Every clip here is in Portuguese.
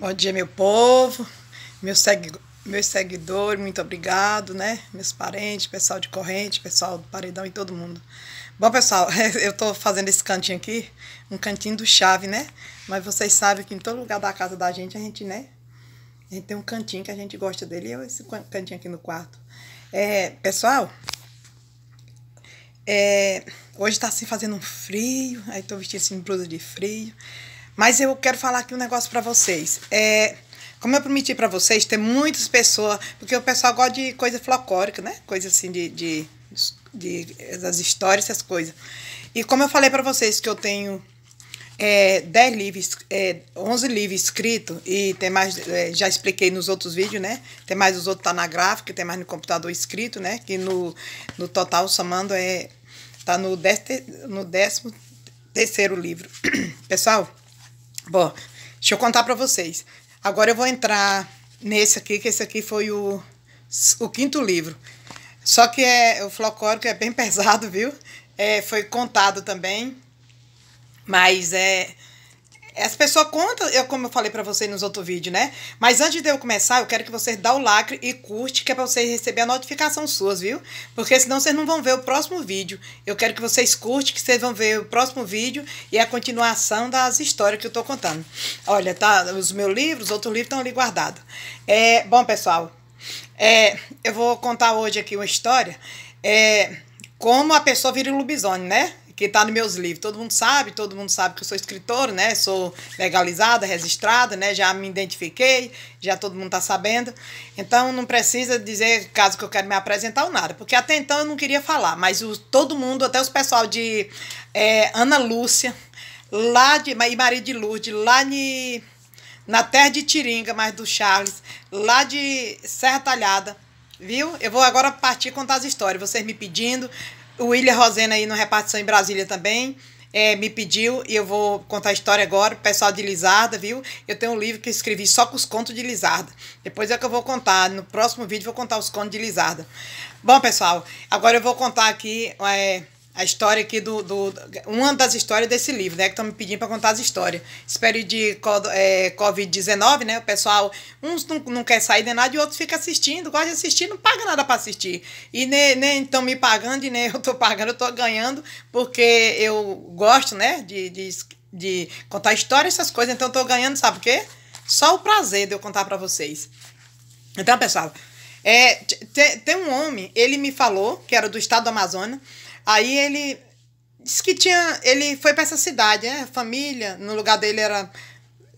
Bom dia, meu povo, meus, segu seguidores, muito obrigado, né? Meus parentes, pessoal de corrente, pessoal do paredão e todo mundo. Bom, pessoal, eu tô fazendo esse cantinho aqui, um cantinho do chave, né? Mas vocês sabem que em todo lugar da casa da gente, a gente, né? A gente tem um cantinho que a gente gosta dele, e é esse cantinho aqui no quarto. É, pessoal, é, hoje tá assim fazendo um frio, aí tô vestindo assim blusa de frio. Mas eu quero falar aqui um negócio para vocês. É, como eu prometi para vocês, tem muitas pessoas, porque o pessoal gosta de coisa flocórica, né? Coisa assim de, de, de, das histórias, essas coisas. E como eu falei para vocês que eu tenho é, 10 livros, é, 11 livros escritos, e tem mais, é, já expliquei nos outros vídeos, né? Tem mais os outros tá na gráfica, tem mais no computador escrito, né? Que no, no total, somando, é, tá no, dez, no décimo terceiro livro. Pessoal, Bom, deixa eu contar para vocês. Agora eu vou entrar nesse aqui, que esse aqui foi o, o quinto livro. Só que é o que é bem pesado, viu? É, foi contado também, mas é as pessoas contam, como eu falei para vocês nos outros vídeos, né? Mas antes de eu começar, eu quero que vocês dão o lacre e curte, que é pra vocês receberem a notificação suas, viu? Porque senão vocês não vão ver o próximo vídeo. Eu quero que vocês curtem, que vocês vão ver o próximo vídeo e a continuação das histórias que eu tô contando. Olha, tá, os meus livros, os outros livros estão ali guardados. É, bom, pessoal, é, eu vou contar hoje aqui uma história. É, como a pessoa vira um lobisomem, né? que tá nos meus livros. Todo mundo sabe, todo mundo sabe que eu sou escritora, né? Sou legalizada, registrada, né? Já me identifiquei, já todo mundo tá sabendo. Então não precisa dizer caso que eu quero me apresentar ou nada, porque até então eu não queria falar, mas o, todo mundo, até os pessoal de é, Ana Lúcia, lá de e Maria de Lourdes, lá de na terra de Tiringa, mas do Charles, lá de Serra Talhada, viu? Eu vou agora partir contar as histórias, vocês me pedindo, o William Rosena aí no Repartição em Brasília também. É, me pediu, e eu vou contar a história agora, pessoal de Lizarda, viu? Eu tenho um livro que escrevi só com os contos de Lizarda. Depois é que eu vou contar, no próximo vídeo vou contar os contos de Lizarda. Bom, pessoal, agora eu vou contar aqui é, a história aqui do, do. Uma das histórias desse livro, né? Que estão me pedindo para contar as histórias. Esse período de é, Covid-19, né? O pessoal, uns não, não quer sair de nada e outros ficam assistindo, gosta de assistir, não paga nada para assistir. E nem né, estão me pagando e nem eu estou pagando, eu estou ganhando, porque eu gosto, né? De, de, de contar histórias essas coisas. Então eu estou ganhando, sabe o quê? Só o prazer de eu contar para vocês. Então, pessoal, é, tem um homem, ele me falou, que era do estado do Amazonas Aí ele disse que tinha. Ele foi para essa cidade, né? Família, no lugar dele era.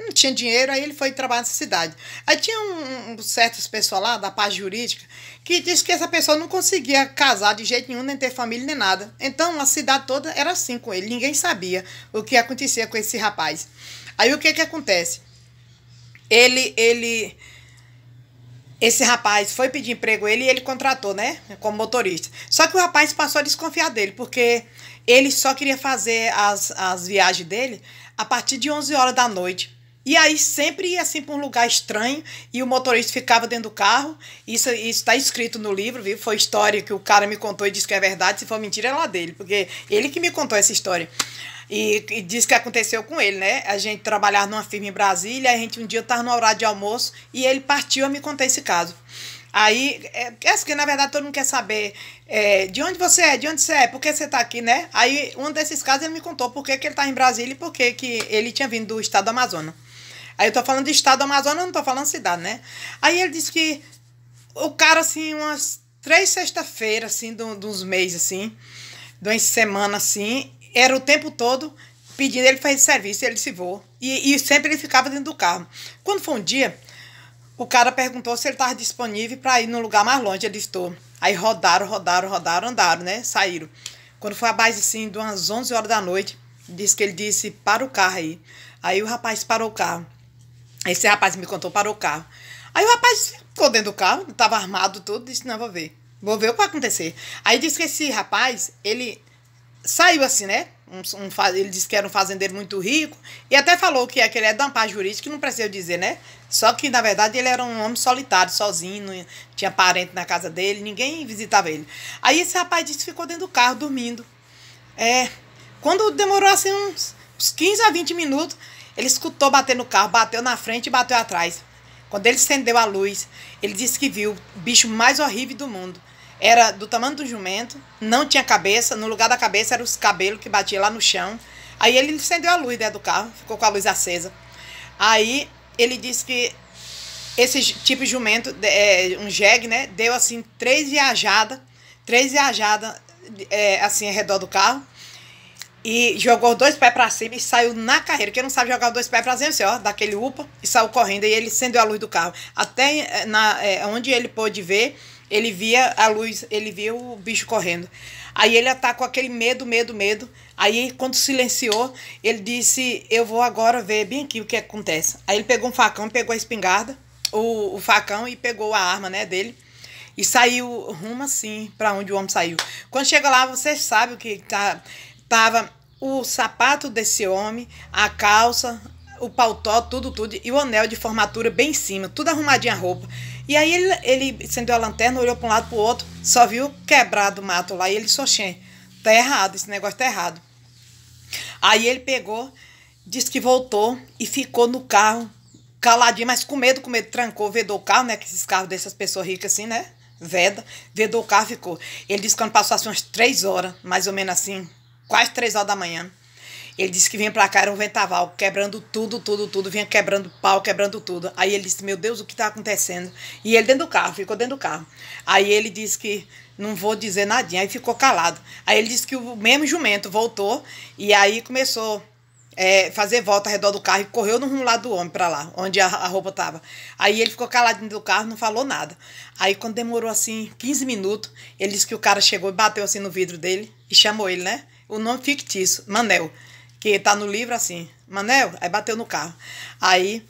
Não tinha dinheiro, aí ele foi trabalhar nessa cidade. Aí tinha um, um certos pessoal lá, da parte jurídica, que disse que essa pessoa não conseguia casar de jeito nenhum, nem ter família, nem nada. Então a cidade toda era assim com ele, ninguém sabia o que acontecia com esse rapaz. Aí o que que acontece? Ele, ele esse rapaz foi pedir emprego ele e ele contratou, né? Como motorista. Só que o rapaz passou a desconfiar dele, porque ele só queria fazer as, as viagens dele a partir de 11 horas da noite. E aí sempre ia assim para um lugar estranho e o motorista ficava dentro do carro. Isso está escrito no livro, viu? Foi história que o cara me contou e disse que é verdade. Se for mentira, é lá dele, porque ele que me contou essa história. E, e diz que aconteceu com ele, né? A gente trabalhava numa firma em Brasília, a gente um dia estava no horário de almoço e ele partiu a me contar esse caso. Aí, é, é assim que na verdade todo mundo quer saber é, de onde você é, de onde você é, por que você está aqui, né? Aí, um desses casos, ele me contou por que, que ele está em Brasília e por que, que ele tinha vindo do estado do Amazonas. Aí eu tô falando de estado do Amazonas, não tô falando cidade, né? Aí ele disse que o cara, assim, umas três sexta-feiras, assim, de do, uns meses, assim, de uma semana, assim, era o tempo todo pedindo ele fazer serviço, ele se voou. E, e sempre ele ficava dentro do carro. Quando foi um dia, o cara perguntou se ele estava disponível para ir num lugar mais longe. Ele estou. Aí rodaram, rodaram, rodaram, andaram, né? Saíram. Quando foi a base assim, de umas 11 horas da noite, disse que ele disse: para o carro aí. Aí o rapaz parou o carro. Esse rapaz me contou: parou o carro. Aí o rapaz ficou dentro do carro, estava armado tudo, disse: não, vou ver. Vou ver o que vai acontecer. Aí disse que esse rapaz, ele saiu assim, né? Um, um, ele disse que era um fazendeiro muito rico e até falou que, é, que ele é de uma paz jurídica, não precisa dizer, né? Só que, na verdade, ele era um homem solitário, sozinho, tinha parente na casa dele, ninguém visitava ele. Aí esse rapaz disse que ficou dentro do carro, dormindo. É, quando demorou assim uns, uns 15 a 20 minutos, ele escutou bater no carro, bateu na frente e bateu atrás. Quando ele acendeu a luz, ele disse que viu o bicho mais horrível do mundo era do tamanho do jumento, não tinha cabeça, no lugar da cabeça eram os cabelos que batia lá no chão. Aí ele acendeu a luz dentro né, do carro, ficou com a luz acesa. Aí ele disse que esse tipo de jumento, é, um jegue, né, deu assim três viajadas, três viajadas é, assim ao redor do carro. E jogou dois pés para cima e saiu na carreira. Quem não sabe jogar dois pés para cima, assim, ó, daquele UPA, e saiu correndo. E ele acendeu a luz do carro. Até é, na, é, onde ele pôde ver, ele via a luz, ele via o bicho correndo. Aí ele com aquele medo, medo, medo. Aí quando silenciou, ele disse: Eu vou agora ver bem aqui o que acontece. Aí ele pegou um facão, pegou a espingarda, o, o facão e pegou a arma né, dele. E saiu rumo assim para onde o homem saiu. Quando chega lá, você sabe o que tá, tava o sapato desse homem, a calça, o paltó tudo, tudo, e o anel de formatura bem em cima, tudo arrumadinho a roupa. E aí ele, ele acendeu a lanterna, olhou para um lado para o outro, só viu quebrado o mato lá. E ele só tá errado, esse negócio tá errado. Aí ele pegou, disse que voltou e ficou no carro, caladinho, mas com medo, com medo, trancou, vedou o carro, né? Que esses carros dessas pessoas ricas assim, né? Veda, vedou o carro ficou. Ele disse que quando passou assim umas três horas, mais ou menos assim, quase três horas da manhã. Ele disse que vinha pra cá, era um ventaval, quebrando tudo, tudo, tudo, vinha quebrando pau, quebrando tudo. Aí ele disse, meu Deus, o que tá acontecendo? E ele dentro do carro, ficou dentro do carro. Aí ele disse que não vou dizer nadinha, aí ficou calado. Aí ele disse que o mesmo jumento voltou e aí começou é, fazer volta ao redor do carro e correu no rumo lá do homem para lá, onde a, a roupa tava. Aí ele ficou calado dentro do carro, não falou nada. Aí quando demorou assim 15 minutos, ele disse que o cara chegou e bateu assim no vidro dele e chamou ele, né? O nome fictício, Manel que tá no livro assim, Manel, aí bateu no carro. Aí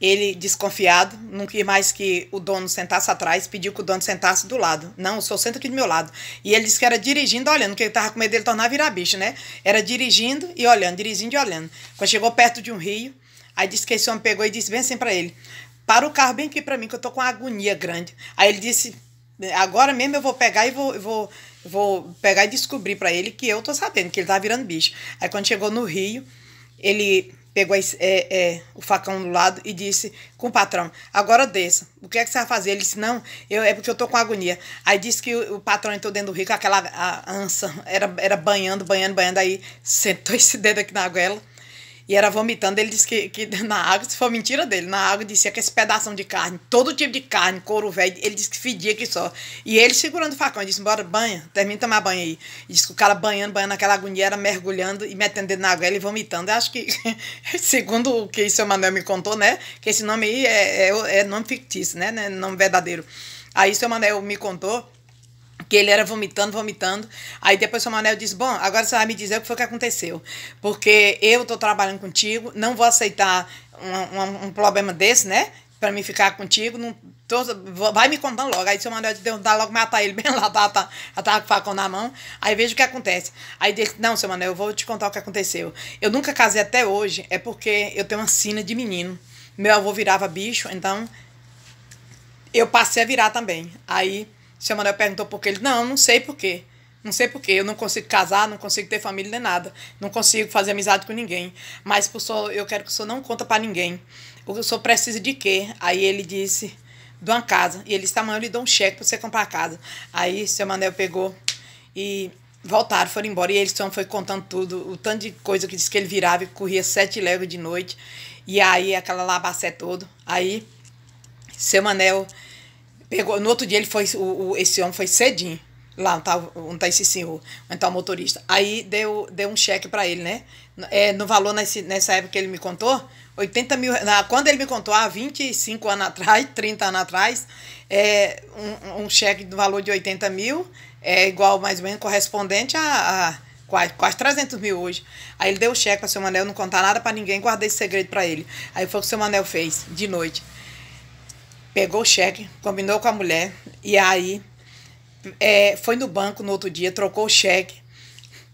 ele, desconfiado, não quis mais que o dono sentasse atrás, pediu que o dono sentasse do lado. Não, o senhor senta aqui do meu lado. E ele disse que era dirigindo, olhando, que ele tava com medo dele tornar virar bicho, né? Era dirigindo e olhando, dirigindo e olhando. Quando chegou perto de um rio, aí disse que esse homem pegou e disse vem assim para ele: Para o carro bem aqui para mim, que eu tô com uma agonia grande. Aí ele disse Agora mesmo eu vou pegar e vou, vou, vou pegar e descobrir para ele que eu tô sabendo, que ele tá virando bicho. Aí quando chegou no Rio, ele pegou é, é, o facão do lado e disse com o patrão, agora desça. O que é que você vai fazer? Ele disse, não, eu, é porque eu tô com agonia. Aí disse que o, o patrão entrou dentro do rio com aquela ança, era, era banhando, banhando, banhando, aí sentou esse dedo aqui na goela e era vomitando. Ele disse que, que na água, se for mentira dele, na água dizia é que esse pedaço de carne, todo tipo de carne, couro velho, ele disse que fedia que só. E ele segurando o facão, disse: bora, banha, termina de tomar banho aí. E disse que o cara banhando, banhando aquela agonia, era mergulhando e metendo atendendo na água, ele vomitando. Eu acho que, segundo o que o seu Manuel me contou, né? Que esse nome aí é, é, é nome fictício, né? É nome verdadeiro. Aí o seu Manuel me contou que ele era vomitando, vomitando. Aí depois o Manuel disse: Bom, agora você vai me dizer o que foi que aconteceu. Porque eu estou trabalhando contigo, não vou aceitar um, um, um problema desse, né? Para mim ficar contigo, não tô, vai me contando logo. Aí seu Manuel deu dá logo matar ele bem lá, tá, tá, ela tava com o facão na mão. Aí veja o que acontece. Aí disse, não, seu Manuel, eu vou te contar o que aconteceu. Eu nunca casei até hoje, é porque eu tenho uma sina de menino. Meu avô virava bicho, então eu passei a virar também. Aí seu Manuel perguntou por que ele. Não, não sei por quê. Não sei por quê. Eu não consigo casar, não consigo ter família nem nada. Não consigo fazer amizade com ninguém. Mas por só eu quero que o senhor não conta para ninguém. O senhor precisa de quê? Aí ele disse de uma casa. E ele disse, amanhã tá, eu lhe dou um cheque para você comprar a casa. Aí seu Manel pegou e voltaram, foram embora. E ele só foi contando tudo, o tanto de coisa que disse que ele virava e corria sete léguas de noite. E aí aquela labacé todo. Aí seu Manel Pegou, no outro dia ele foi, o, o esse homem foi cedinho lá não tá, não tá esse senhor, onde tá o motorista. Aí deu, deu um cheque para ele, né? É, no valor nesse, nessa época que ele me contou, 80 mil. Na, quando ele me contou, há 25 anos atrás, 30 anos atrás, é, um, um cheque do valor de 80 mil é igual, mais ou menos, correspondente a, a quase, quase 300 mil hoje. Aí ele deu o cheque para o seu Manel não contar nada para ninguém, guardei esse segredo para ele. Aí foi o que o seu Manel fez, de noite pegou o cheque, combinou com a mulher e aí é, foi no banco no outro dia, trocou o cheque,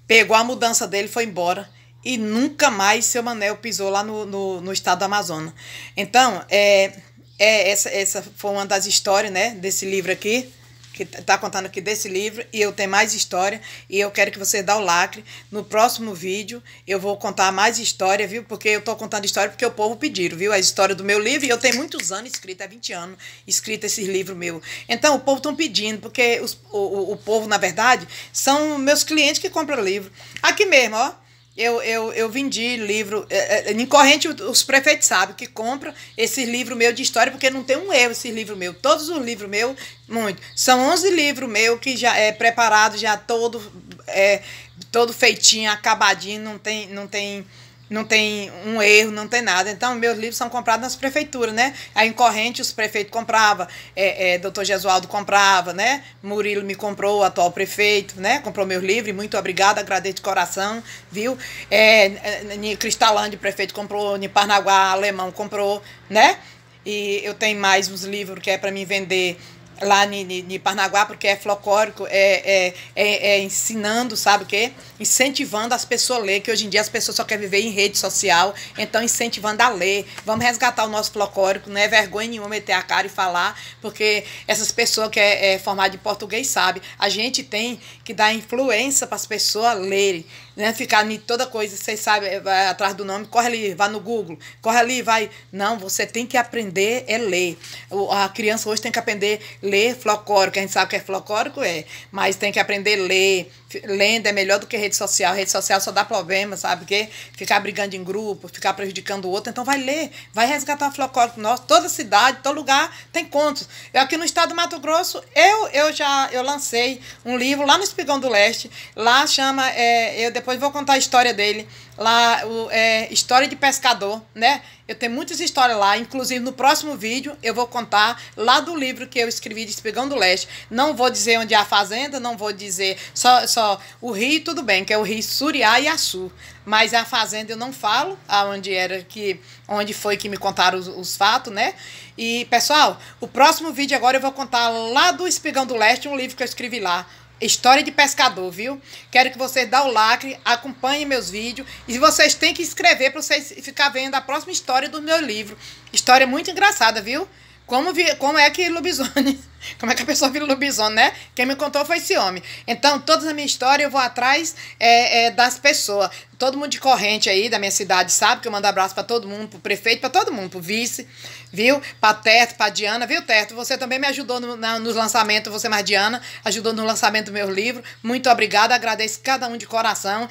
pegou a mudança dele, foi embora e nunca mais seu Manel pisou lá no, no, no estado do Amazonas. Então, é, é, essa, essa foi uma das histórias né, desse livro aqui que está contando aqui desse livro e eu tenho mais história e eu quero que você dá o lacre. No próximo vídeo eu vou contar mais história, viu? Porque eu estou contando história porque o povo pediu viu? A história do meu livro e eu tenho muitos anos escrita, há 20 anos escrito esse livro meu. Então o povo estão pedindo, porque os, o, o, o povo, na verdade, são meus clientes que compram livro. Aqui mesmo, ó eu, eu, eu vendi livro. É, é, é, em corrente, os prefeitos sabem que compram esses livro meu de história, porque não tem um erro esse livro meu. Todos os livros meus, muito. São 11 livros meus que já é preparado, já todo, é, todo feitinho, acabadinho, não tem. Não tem não tem um erro, não tem nada. Então, meus livros são comprados nas prefeituras, né? a em corrente os prefeitos compravam, é, é, doutor Jesualdo comprava, né? Murilo me comprou, o atual prefeito, né? Comprou meus livros, muito obrigada, agradeço de coração, viu? É, é, Cristalândia, prefeito comprou, em Parnaguá, Alemão comprou, né? E eu tenho mais uns livros que é para mim vender lá em Parnaguá, porque é flocórico, é, é, é, é ensinando, sabe o quê? Incentivando as pessoas a ler, que hoje em dia as pessoas só querem viver em rede social, então incentivando a ler. Vamos resgatar o nosso flocórico, não é vergonha nenhuma meter a cara e falar, porque essas pessoas que é, é formada em português sabe. A gente tem que dar influência para as pessoas lerem né, ficar em toda coisa, vocês sabem, é, vai atrás do nome, corre ali, vai no Google, corre ali, vai. Não, você tem que aprender é ler. A criança hoje tem que aprender ler flocórico, a gente sabe o que é flocórico, é, mas tem que aprender ler, lenda é melhor do que rede social. Rede social só dá problema, sabe? Porque ficar brigando em grupo, ficar prejudicando o outro. Então vai ler, vai resgatar o folclore nosso. Toda cidade, todo lugar tem contos. Eu, aqui no estado do Mato Grosso, eu, eu já eu lancei um livro lá no Espigão do Leste. Lá chama, é, eu depois vou contar a história dele lá o, é, história de pescador, né? Eu tenho muitas histórias lá, inclusive no próximo vídeo eu vou contar lá do livro que eu escrevi de Espigão do Leste. Não vou dizer onde é a fazenda, não vou dizer só, só o rio, tudo bem, que é o rio Suriá e Açu. Mas a fazenda eu não falo, aonde era que, onde foi que me contaram os, os fatos, né? E pessoal, o próximo vídeo agora eu vou contar lá do Espigão do Leste, um livro que eu escrevi lá. História de pescador, viu? Quero que vocês dá o lacre, acompanhem meus vídeos. E vocês têm que escrever para vocês ficar vendo a próxima história do meu livro. História muito engraçada, viu? Como, vi, como é que lobisomem. Como é que a pessoa vira lobisomem, né? Quem me contou foi esse homem. Então, toda a minha história eu vou atrás é, é, das pessoas. Todo mundo de corrente aí da minha cidade sabe que eu mando abraço para todo mundo, pro prefeito, para todo mundo, pro vice, viu? Pra Teto, pra Diana, viu, Teto? Você também me ajudou no, na, nos lançamentos, você mais Diana, ajudou no lançamento do meu livro. Muito obrigada, agradeço cada um de coração.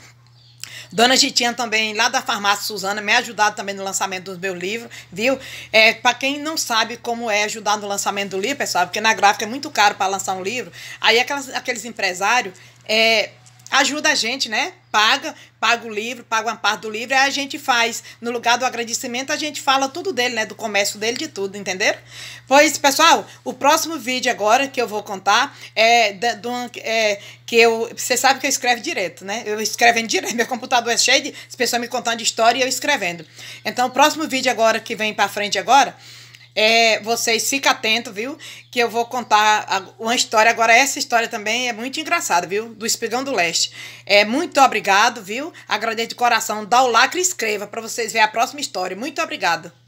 Dona Gitinha também, lá da farmácia Suzana, me ajudado também no lançamento dos meus livros, viu? É, para quem não sabe como é ajudar no lançamento do livro, pessoal, porque na gráfica é muito caro para lançar um livro, aí aquelas, aqueles empresários é, ajuda a gente, né? Paga, paga o livro, paga uma parte do livro, aí a gente faz, no lugar do agradecimento, a gente fala tudo dele, né? Do comércio dele, de tudo, entenderam? Pois, pessoal, o próximo vídeo agora que eu vou contar é, de, de é que eu. Você sabe que eu escrevo direto, né? Eu escrevendo direto, meu computador é cheio de pessoas me contando história e eu escrevendo. Então, o próximo vídeo agora que vem pra frente agora é, vocês fiquem atentos, viu? Que eu vou contar uma história. Agora, essa história também é muito engraçada, viu? Do Espigão do Leste. É, muito obrigado, viu? Agradeço de coração. Dá o lacre e escreva para vocês verem a próxima história. Muito obrigado.